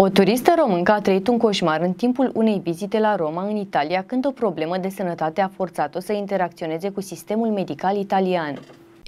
O turistă româncă a trăit un coșmar în timpul unei vizite la Roma, în Italia, când o problemă de sănătate a forțat-o să interacționeze cu sistemul medical italian.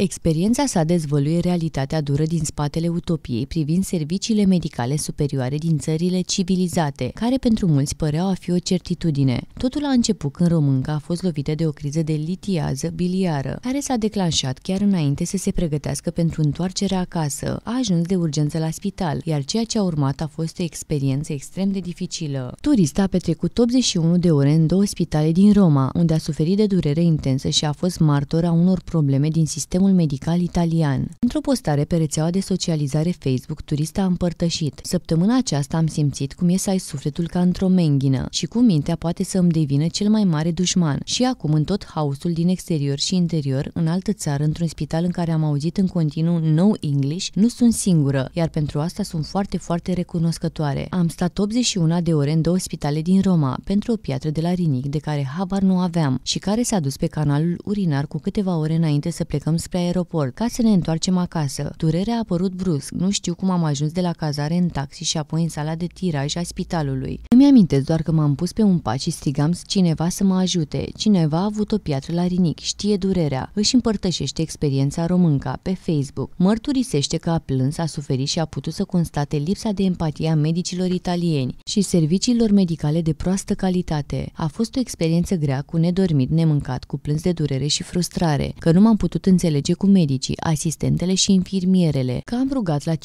Experiența sa dezvăluie realitatea dură din spatele utopiei privind serviciile medicale superioare din țările civilizate, care pentru mulți păreau a fi o certitudine. Totul a început când Românca a fost lovită de o criză de litiază biliară, care s-a declanșat chiar înainte să se pregătească pentru întoarcerea acasă. A ajuns de urgență la spital, iar ceea ce a urmat a fost o experiență extrem de dificilă. Turista a petrecut 81 de ore în două spitale din Roma, unde a suferit de durere intensă și a fost martor a unor probleme din sistemul sistemul medical italian. Într-o postare pe rețeaua de socializare Facebook, turista a împărtășit. Săptămâna aceasta am simțit cum e să ai sufletul ca într-o menghină și cum mintea poate să îmi devină cel mai mare dușman. Și acum, în tot haosul din exterior și interior, în altă țară, într-un spital în care am auzit în continuu No English, nu sunt singură, iar pentru asta sunt foarte, foarte recunoscătoare. Am stat 81 de ore în două spitale din Roma pentru o piatră de la Rinic de care habar nu aveam și care s-a dus pe canalul urinar cu câteva ore înainte să plecăm spre aeroport, ca să ne întoarcem acasă. Durerea a apărut brusc, nu știu cum am ajuns de la cazare în taxi și apoi în sala de tiraj a spitalului. Îmi amintesc doar că m-am pus pe un pat și strigam cineva să mă ajute. Cineva a avut o piatră la rinic, știe durerea, își împărtășește experiența românca pe Facebook. Mărturisește că a plâns, a suferit și a putut să constate lipsa de empatie a medicilor italieni și serviciilor medicale de proastă calitate. A fost o experiență grea cu nedormit, nemâncat, cu plâns de durere și frustrare, că nu m-am putut înțelege face cu medicii, asistentele și infirmierele, că am rugat la 5.30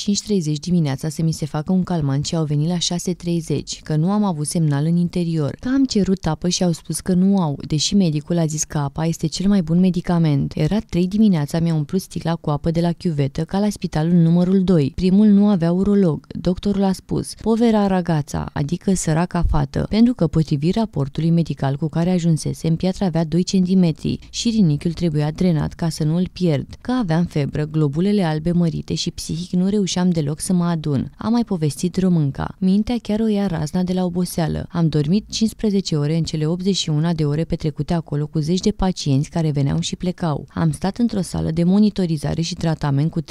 dimineața să mi se facă un calmant și au venit la 6.30, că nu am avut semnal în interior, că am cerut apă și au spus că nu au, deși medicul a zis că apa este cel mai bun medicament. Era 3 dimineața, mi-a umplut sticla cu apă de la chiuvetă ca la spitalul numărul 2. Primul nu avea urolog. Doctorul a spus, povera ragața, adică săraca fată, pentru că potrivit raportului medical cu care ajunsese, în piatra avea 2 cm și rinichiul trebuia drenat ca să nu îl pierd pierd. Că aveam febră, globulele albe mărite și psihic nu reușeam deloc să mă adun. Am mai povestit românca. Mintea chiar o ia razna de la oboseală. Am dormit 15 ore în cele 81 de ore petrecute acolo cu zeci de pacienți care veneau și plecau. Am stat într-o sală de monitorizare și tratament cu 30-40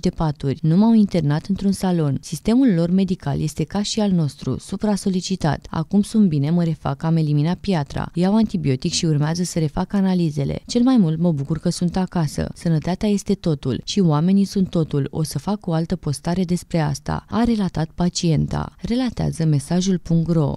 de paturi. Nu m-au internat într-un salon. Sistemul lor medical este ca și al nostru, supra-solicitat. Acum sunt bine, mă refac, am eliminat piatra. Iau antibiotic și urmează să refac analizele. Cel mai mult mă bucur că sunt acasă acasă. Sănătatea este totul și oamenii sunt totul. O să fac o altă postare despre asta, a relatat pacienta. Relatează mesajul.ro